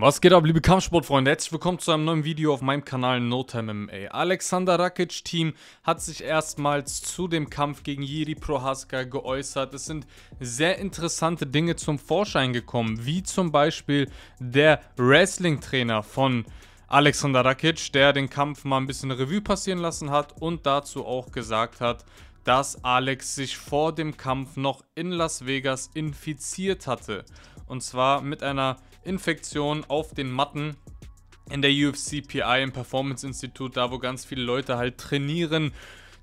Was geht ab, liebe Kampfsportfreunde? Herzlich willkommen zu einem neuen Video auf meinem Kanal No Time MMA. Alexander Rakic Team hat sich erstmals zu dem Kampf gegen Jiri Prohaska geäußert. Es sind sehr interessante Dinge zum Vorschein gekommen, wie zum Beispiel der Wrestling-Trainer von Alexander Rakic, der den Kampf mal ein bisschen Revue passieren lassen hat und dazu auch gesagt hat, dass Alex sich vor dem Kampf noch in Las Vegas infiziert hatte. Und zwar mit einer Infektion auf den Matten in der UFC PI im Performance Institut, da wo ganz viele Leute halt trainieren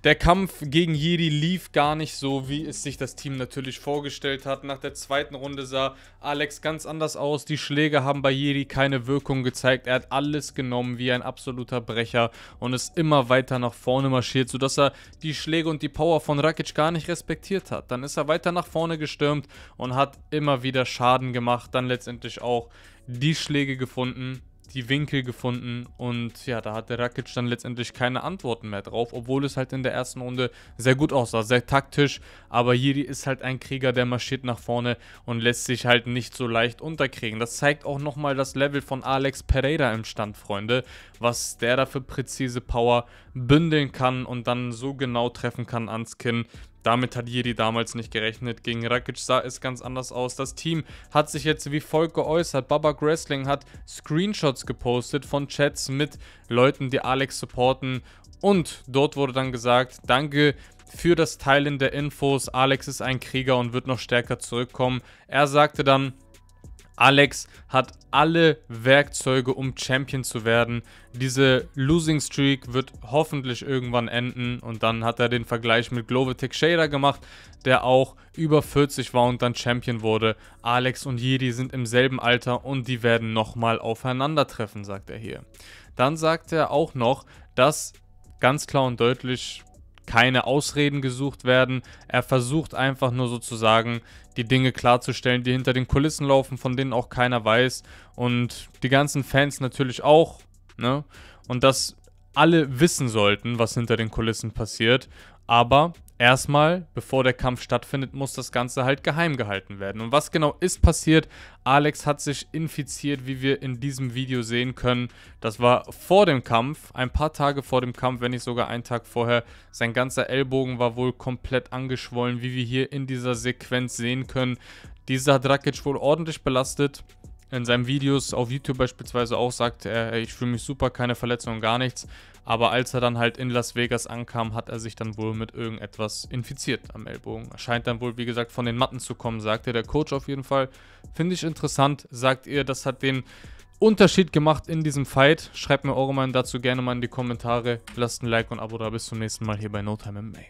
der Kampf gegen Jedi lief gar nicht so, wie es sich das Team natürlich vorgestellt hat. Nach der zweiten Runde sah Alex ganz anders aus. Die Schläge haben bei Jedi keine Wirkung gezeigt. Er hat alles genommen wie ein absoluter Brecher und ist immer weiter nach vorne marschiert, sodass er die Schläge und die Power von Rakic gar nicht respektiert hat. Dann ist er weiter nach vorne gestürmt und hat immer wieder Schaden gemacht. Dann letztendlich auch die Schläge gefunden, die Winkel gefunden und ja, da hatte Rakic dann letztendlich keine Antworten mehr drauf, obwohl es halt in der ersten Runde sehr gut aussah, sehr taktisch, aber Jiri ist halt ein Krieger, der marschiert nach vorne und lässt sich halt nicht so leicht unterkriegen. Das zeigt auch nochmal das Level von Alex Pereira im Stand, Freunde, was der dafür präzise Power bündeln kann und dann so genau treffen kann ans Kinn. Damit hat Jiri damals nicht gerechnet. Gegen Rakic sah es ganz anders aus. Das Team hat sich jetzt wie folgt geäußert. Babak Wrestling hat Screenshots gepostet von Chats mit Leuten, die Alex supporten. Und dort wurde dann gesagt, danke für das Teilen der Infos. Alex ist ein Krieger und wird noch stärker zurückkommen. Er sagte dann, Alex hat alle Werkzeuge, um Champion zu werden. Diese Losing Streak wird hoffentlich irgendwann enden. Und dann hat er den Vergleich mit Glover Teixeira gemacht, der auch über 40 war und dann Champion wurde. Alex und Jedi sind im selben Alter und die werden nochmal aufeinandertreffen, sagt er hier. Dann sagt er auch noch, dass ganz klar und deutlich keine Ausreden gesucht werden. Er versucht einfach nur sozusagen die Dinge klarzustellen, die hinter den Kulissen laufen, von denen auch keiner weiß. Und die ganzen Fans natürlich auch. Ne? Und dass alle wissen sollten, was hinter den Kulissen passiert. Aber erstmal, bevor der Kampf stattfindet, muss das Ganze halt geheim gehalten werden. Und was genau ist passiert? Alex hat sich infiziert, wie wir in diesem Video sehen können. Das war vor dem Kampf, ein paar Tage vor dem Kampf, wenn nicht sogar einen Tag vorher. Sein ganzer Ellbogen war wohl komplett angeschwollen, wie wir hier in dieser Sequenz sehen können. Dieser hat Rakic wohl ordentlich belastet in seinen Videos auf YouTube beispielsweise auch sagt, äh, er, ich fühle mich super, keine Verletzungen, gar nichts. Aber als er dann halt in Las Vegas ankam, hat er sich dann wohl mit irgendetwas infiziert am Ellbogen. Scheint dann wohl, wie gesagt, von den Matten zu kommen, sagte der Coach auf jeden Fall. Finde ich interessant, sagt ihr, das hat den Unterschied gemacht in diesem Fight. Schreibt mir eure Meinung dazu gerne mal in die Kommentare. Lasst ein Like und ein Abo da. Bis zum nächsten Mal hier bei No Time MMA.